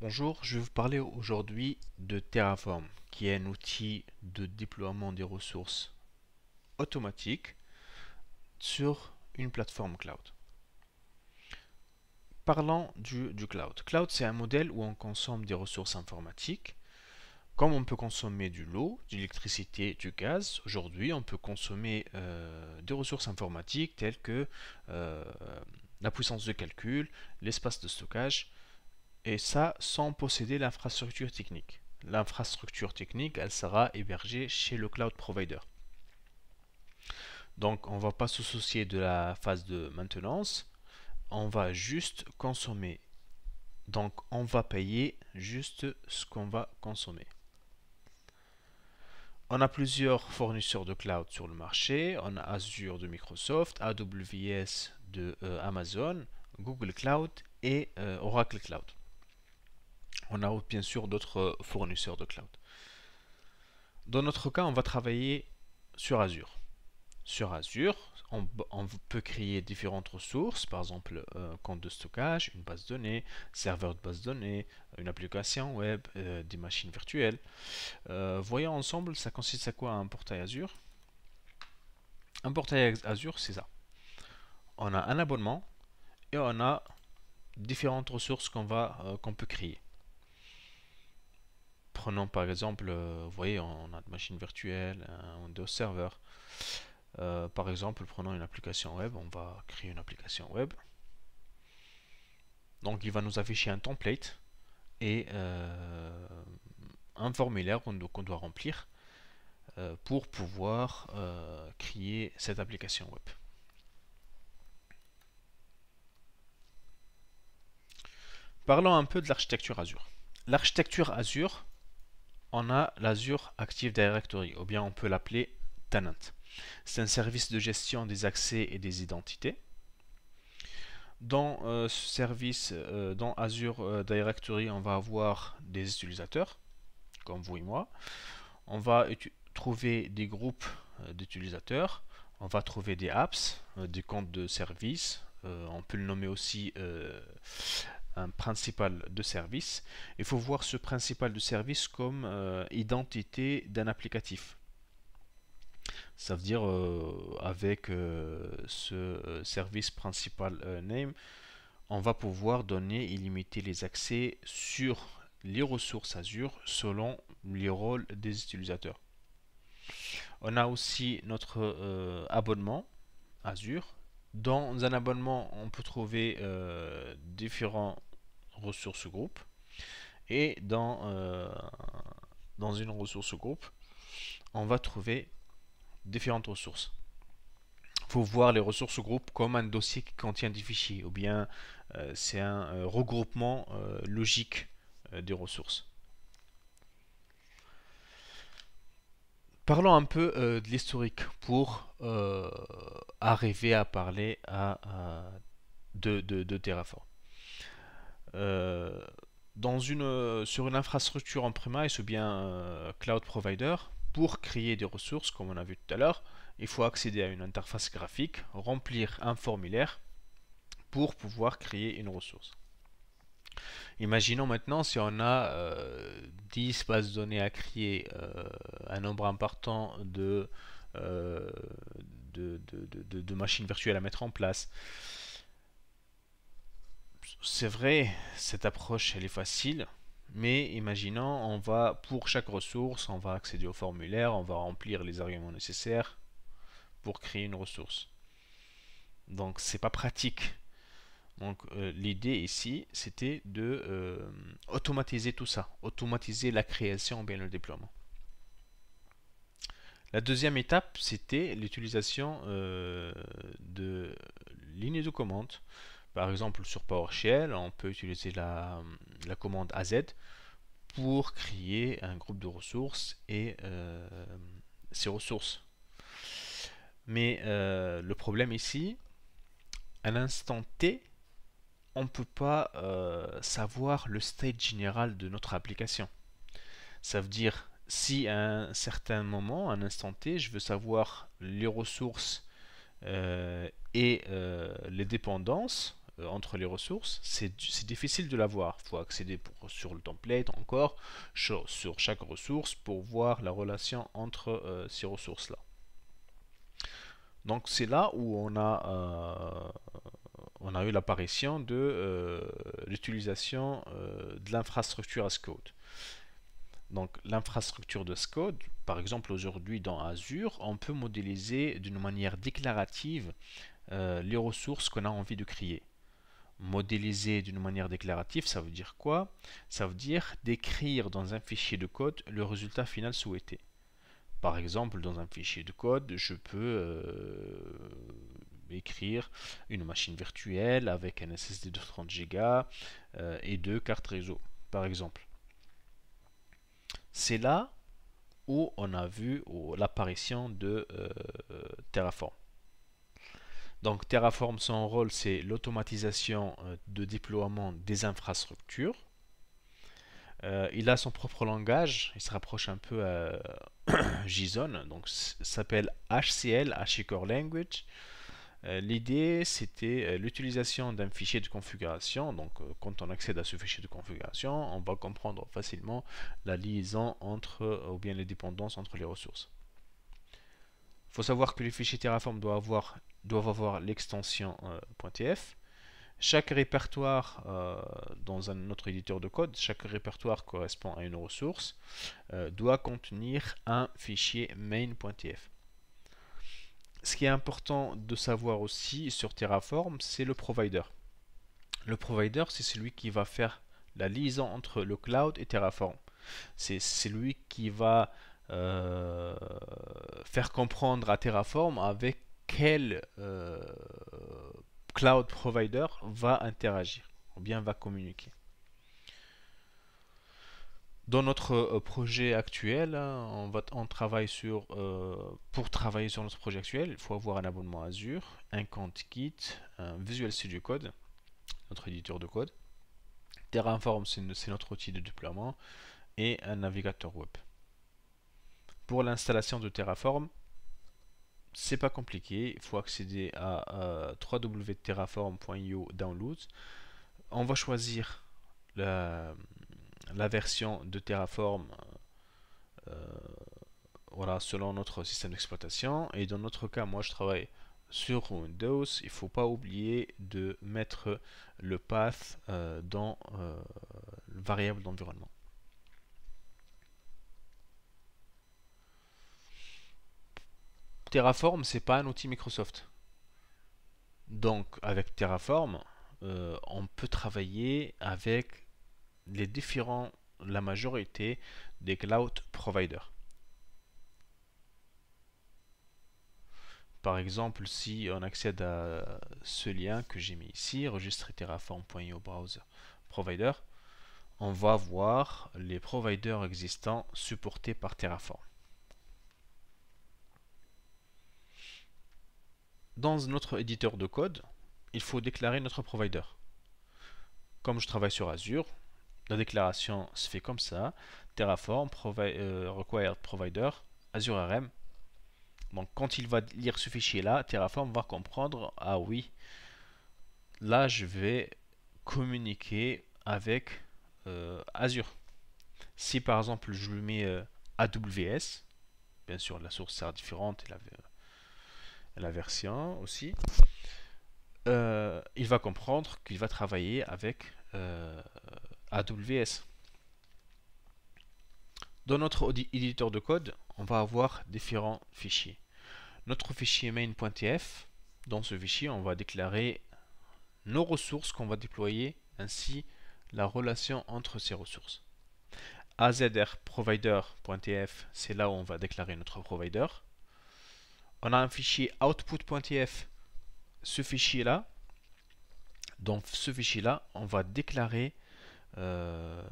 Bonjour, je vais vous parler aujourd'hui de Terraform, qui est un outil de déploiement des ressources automatiques sur une plateforme cloud. Parlons du, cloud. Cloud, c'est un modèle où on consomme des ressources informatiques. Comme on peut consommer du l'eau, de l'électricité, du gaz, aujourd'hui on peut consommer euh, des ressources informatiques telles que euh, la puissance de calcul, l'espace de stockage, et ça sans posséder l'infrastructure technique. L'infrastructure technique, elle sera hébergée chez le cloud provider. Donc on ne va pas se soucier de la phase de maintenance, on va juste consommer. Donc on va payer juste ce qu'on va consommer. On a plusieurs fournisseurs de cloud sur le marché. On a Azure de Microsoft, AWS de euh, Amazon, Google Cloud et euh, Oracle Cloud. On a bien sûr d'autres euh, fournisseurs de cloud. Dans notre cas, on va travailler sur Azure. Sur Azure, on, peut créer différentes ressources, par exemple euh, un compte de stockage, une base de données, serveur de base de données, une application web, euh, des machines virtuelles. voyons ensemble, ça consiste à quoi un portail Azure Un portail Azure, c'est ça. On a un abonnement et on a différentes ressources qu'on va qu'on peut créer. Prenons par exemple, euh, vous voyez, on a une machine virtuelle, un euh, Windows Server. Euh, par exemple, prenons une application web, on va créer une application web. Donc il va nous afficher un template et un formulaire qu'on doit, remplir pour pouvoir créer cette application web. Parlons un peu de l'architecture Azure. L'architecture Azure, on a l'Azure Active Directory, ou bien on peut l'appeler Tenant. C'est un service de gestion des accès et des identités. Dans euh, ce service, euh, dans Azure euh, Directory, on va avoir des utilisateurs, comme vous et moi. On va trouver des groupes d'utilisateurs. On va trouver des apps, des comptes de services. on peut le nommer aussi un principal de service, il faut voir ce principal de service comme euh, identité d'un applicatif. Ça veut dire euh, avec euh, ce service principal name, on va pouvoir donner et limiter les accès sur les ressources Azure selon les rôles des utilisateurs. On a aussi notre abonnement Azure dans un abonnement, on peut trouver différents Ressources groupe. Et dans, euh, dans une ressource groupe, on va trouver différentes ressources. Il faut voir les ressources groupes comme un dossier qui contient des fichiers, ou bien euh, c'est un euh, regroupement logique des ressources. Parlons un peu de l'historique pour arriver à parler à, de, de Terraform une, euh, sur une infrastructure prima et ou bien euh, cloud provider, pour créer des ressources, comme on a vu tout à l'heure, il faut accéder à une interface graphique, remplir un formulaire pour pouvoir créer une ressource. Imaginons maintenant si on a 10 euh, bases données à créer, un nombre important de, machines virtuelles à mettre en place. C'est vrai, cette approche elle est facile, mais imaginons, on va pour chaque ressource, on va accéder au formulaire, on va remplir les arguments nécessaires pour créer une ressource. Donc c'est pas pratique. Donc euh, l'idée ici, c'était de euh, automatiser tout ça, automatiser la création bien le déploiement. La deuxième étape, c'était l'utilisation euh, de lignes de commande par exemple, sur PowerShell, on peut utiliser la, la commande AZ pour créer un groupe de ressources et euh, ses ces ressources. Mais euh, le problème ici, à l'instant T, on ne peut pas euh, savoir le state général de notre application. Ça veut dire, si à un certain moment, à un instant T, je veux savoir les ressources et les dépendances, euh, entre les ressources, c'est difficile de l'avoir, Il faut accéder sur le template encore, sur, chaque ressource, pour voir la relation entre euh, ces ressources-là. Donc c'est là où on a, euh, on a eu l'apparition de l'utilisation de l'infrastructure as code. Donc l'infrastructure de code, par exemple aujourd'hui dans Azure, on peut modéliser d'une manière déclarative les ressources qu'on a envie de créer. Modéliser d'une manière déclarative, ça veut dire quoi Ça veut dire décrire dans un fichier de code le résultat final souhaité. Par exemple, dans un fichier de code, je peux euh, écrire une machine virtuelle avec un SSD de 30 Go euh, et deux cartes réseau, par exemple. C'est là où on a vu l'apparition de euh, Terraform. Donc Terraform, son rôle, c'est l'automatisation euh, de déploiement des infrastructures. Euh, il a son propre langage, il se rapproche un peu à JSON, donc s'appelle HCL, HashiCorp Language. Euh, l'idée, c'était l'utilisation d'un fichier de configuration. Donc, quand on accède à ce fichier de configuration, on va comprendre facilement la liaison entre, ou bien les dépendances entre les ressources faut savoir que les fichiers Terraform doivent avoir, doivent avoir l'extension euh, .tf. Chaque répertoire euh, dans un autre éditeur de code, chaque répertoire correspond à une ressource, euh, doit contenir un fichier main.tf. Ce qui est important de savoir aussi sur Terraform, c'est le provider. Le provider, c'est celui qui va faire la liaison entre le cloud et Terraform. C'est celui qui va euh, faire comprendre à Terraform avec quel euh, cloud provider va interagir ou bien va communiquer. Dans notre euh, projet actuel, hein, on, va, on travaille sur, pour travailler sur notre projet actuel, il faut avoir un abonnement Azure, un compte kit un Visual Studio Code, notre éditeur de code. Terraform, c'est notre outil de déploiement et un navigateur web. Pour l'installation de Terraform, c'est pas compliqué, il faut accéder à, www.terraform.io downloads. On va choisir la, version de Terraform euh, voilà, selon notre système d'exploitation. Et dans notre cas, moi je travaille sur Windows, il ne faut pas oublier de mettre le path euh, dans euh, variable d'environnement. Terraform, c'est pas un outil Microsoft. Donc, avec Terraform, euh, on peut travailler avec les différents, la majorité des cloud providers. Par exemple, si on accède à ce lien que j'ai mis ici, registrer terraform.io browser provider, on va voir les providers existants supportés par Terraform. dans notre éditeur de code, il faut déclarer notre provider. Comme je travaille sur Azure, la déclaration se fait comme ça. Terraform, euh, required provider, Azure RM. Donc quand il va lire ce fichier-là, Terraform va comprendre, ah oui, là je vais communiquer avec euh, Azure. Si par exemple je lui mets euh, AWS, bien sûr la source sera différente, et la, la version aussi, euh, il va comprendre qu'il va travailler avec euh, AWS. Dans notre éditeur de code, on va avoir différents fichiers. Notre fichier main.tf, dans ce fichier, on va déclarer nos ressources qu'on va déployer, ainsi la relation entre ces ressources. azrprovider.tf, c'est là où on va déclarer notre provider on a un fichier output.tf, ce fichier-là. Dans ce fichier-là, on va déclarer euh,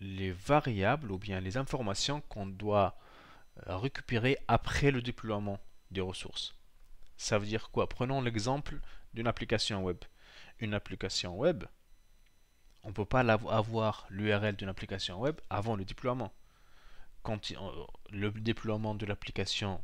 les variables ou bien les informations qu'on doit euh, récupérer après le déploiement des ressources. Ça veut dire quoi Prenons l'exemple d'une application web. Une application web, on ne peut pas avoir l'URL d'une application web avant le déploiement. Quand euh, le déploiement de l'application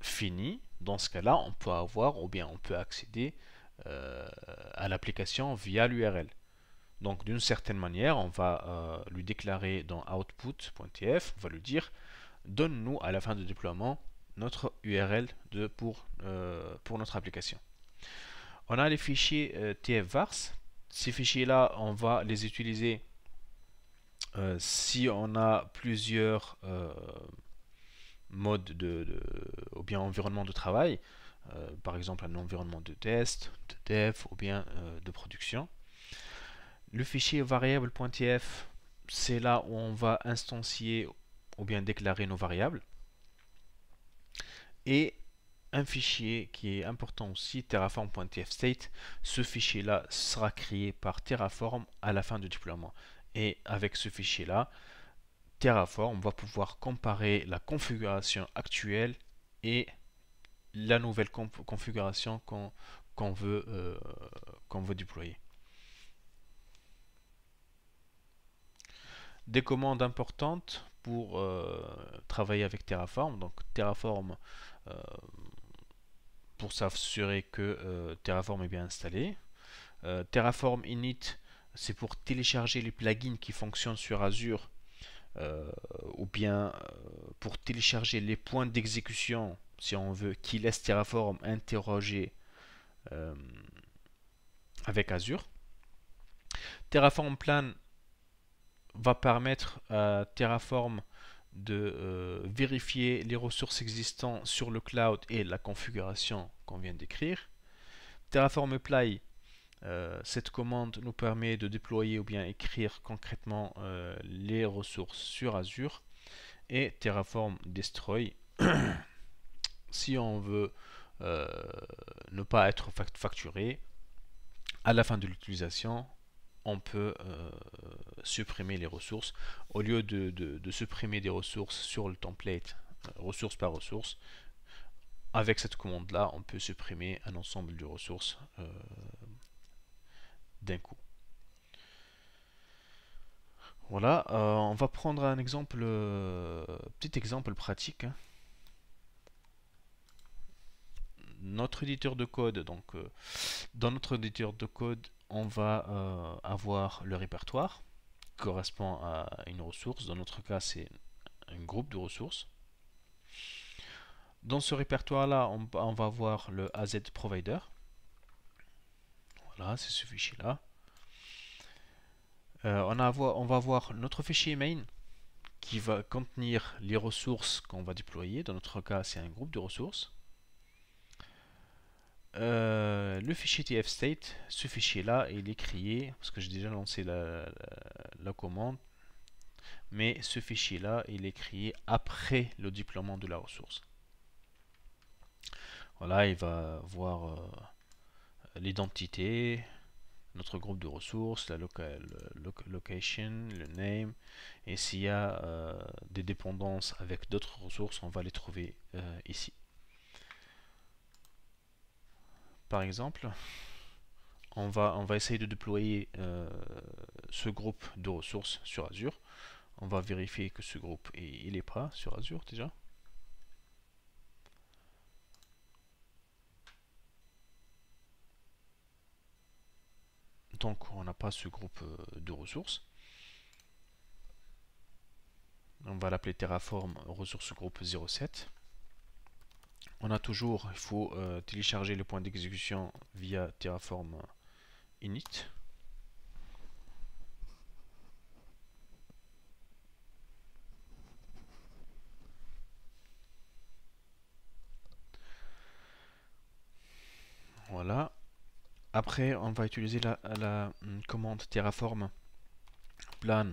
fini, dans ce cas-là, on peut avoir ou bien on peut accéder euh, à l'application via l'URL. Donc d'une certaine manière, on va euh, lui déclarer dans output.tf, on va lui dire donne-nous à la fin du déploiement notre URL de, pour, euh, pour notre application. On a les fichiers tfvars. Ces fichiers-là, on va les utiliser si on a plusieurs mode de, ou bien environnement de travail, euh, par exemple un environnement de test, de dev ou bien euh, de production. Le fichier variable.tf, c'est là où on va instancier ou bien déclarer nos variables. Et un fichier qui est important aussi, terraform.tfstate Ce fichier-là sera créé par Terraform à la fin du déploiement. Et avec ce fichier-là, Terraform va pouvoir comparer la configuration actuelle et la nouvelle configuration qu'on veut, euh, qu'on veut déployer. Des commandes importantes pour euh, travailler avec Terraform. Donc Terraform, euh, pour s'assurer que Terraform est bien installé. Terraform init, c'est pour télécharger les plugins qui fonctionnent sur Azure euh, ou bien euh, pour télécharger les points d'exécution, si on veut, qui laisse Terraform interroger euh, avec Azure. Terraform Plan va permettre à Terraform de vérifier les ressources existantes sur le cloud et la configuration qu'on vient d'écrire. Terraform Apply euh, cette commande nous permet de déployer ou bien écrire concrètement euh, les ressources sur Azure et Terraform Destroy. si on veut euh, ne pas être facturé, à la fin de l'utilisation, on peut supprimer les ressources. Au lieu de, supprimer des ressources sur le template, ressource par ressource, avec cette commande là on peut supprimer un ensemble de ressources coup. Voilà, euh, on va prendre un exemple, euh, petit exemple pratique. Hein. Notre éditeur de code, donc euh, dans notre éditeur de code, on va avoir le répertoire qui correspond à une ressource. Dans notre cas, c'est un groupe de ressources. Dans ce répertoire-là, on, on, va voir le AZ Provider c'est ce fichier-là. Euh, on, a, on va voir notre fichier main qui va contenir les ressources qu'on va déployer. Dans notre cas, c'est un groupe de ressources. Euh, le fichier tfstate, ce fichier-là, il est créé, parce que j'ai déjà lancé la, commande, mais ce fichier-là, il est créé après le déploiement de la ressource. Voilà, il va voir... Euh, euh, l'identité, notre groupe de ressources, la local, euh, location, le name. Et s'il y a euh, des dépendances avec d'autres ressources, on va les trouver ici. Par exemple, on va, on va essayer de déployer ce groupe de ressources sur Azure. On va vérifier que ce groupe, est, il est pas sur Azure déjà. tant qu'on n'a pas ce groupe euh, de ressources. On va l'appeler Terraform ressources groupe 07. On a toujours, il faut euh, télécharger le point d'exécution via Terraform init. Voilà. Après, on va utiliser la, hmm, commande Terraform plan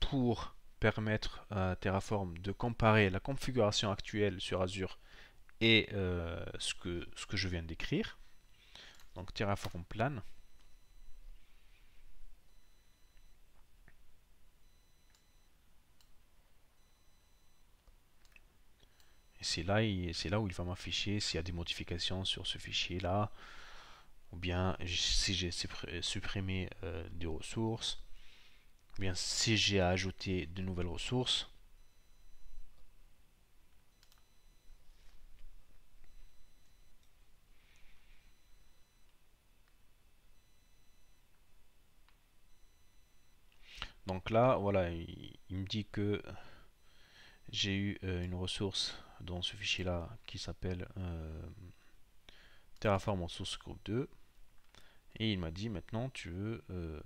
pour permettre à euh, Terraform de comparer la configuration actuelle sur Azure et euh, ce, que, ce que je viens d'écrire. Donc Terraform plan. c'est là, c'est là où il va m'afficher s'il y a des modifications sur ce fichier-là, ou bien si j'ai supprimé euh, des ressources, ou bien si j'ai ajouté de nouvelles ressources. Donc là, voilà, il, me dit que j'ai eu euh, une ressource dans ce fichier-là qui s'appelle... Euh, Terraform en source groupe 2. Et il m'a dit maintenant tu veux euh,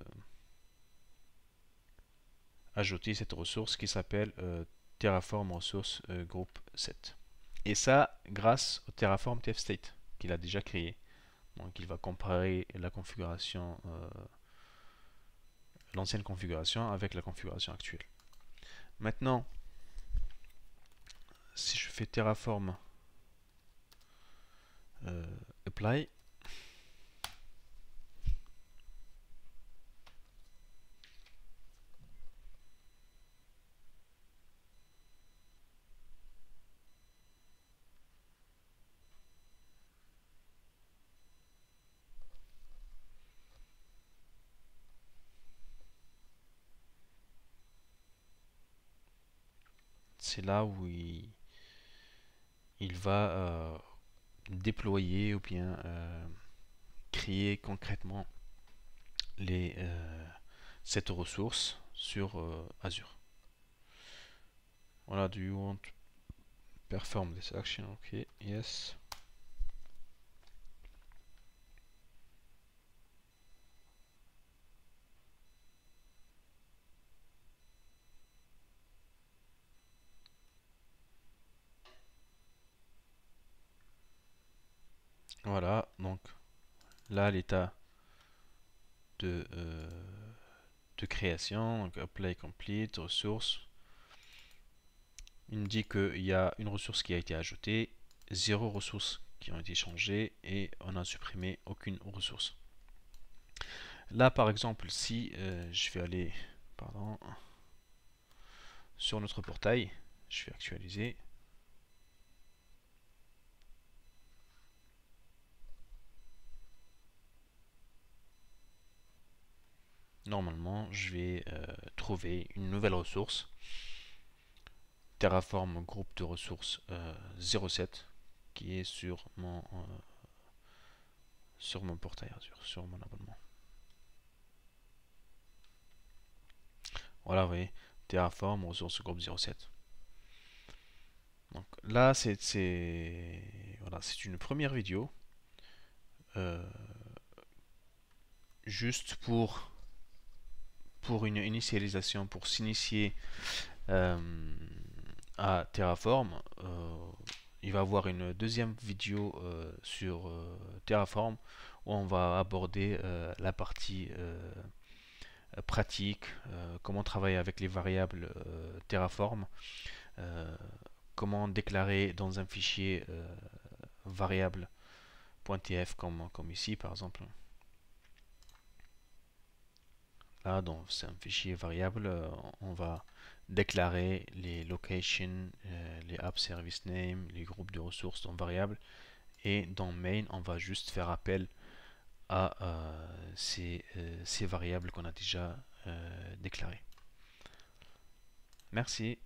ajouter cette ressource qui s'appelle euh, Terraform ressource euh, groupe 7. Et ça grâce au Terraform TF state qu'il a déjà créé. Donc il va comparer la configuration, l'ancienne configuration avec la configuration actuelle. Maintenant, si je fais Terraform play c'est là où il, va euh, déployer ou bien euh, créer concrètement les, euh, cette ressource sur euh, Azure. Voilà, do you want perform this action? Ok, yes. Voilà, donc là l'état de, euh, de création, donc apply complete, Ressources, Il me dit qu'il y a une ressource qui a été ajoutée, zéro ressources qui ont été changées et on a supprimé aucune ressource. Là par exemple, si euh, je vais aller pardon, sur notre portail, je vais actualiser. normalement, je vais euh, trouver une nouvelle ressource. Terraform groupe de ressources 07 euh, qui est sur mon euh, sur mon portail sur mon abonnement. Voilà, vous voyez, Terraform ressources groupe 07. Donc là, c'est voilà, c'est une première vidéo juste pour pour une initialisation, pour s'initier euh, à Terraform, euh, il va avoir une deuxième vidéo euh, sur Terraform où on va aborder la partie pratique, comment travailler avec les variables Terraform, comment déclarer dans un fichier variable.tf comme, comme ici par exemple. Là, c'est un fichier variable, euh, on va déclarer les locations, euh, les app service name, les groupes de ressources en variable. Et dans main, on va juste faire appel à euh, ces, variables qu'on a déjà déclarées. Merci.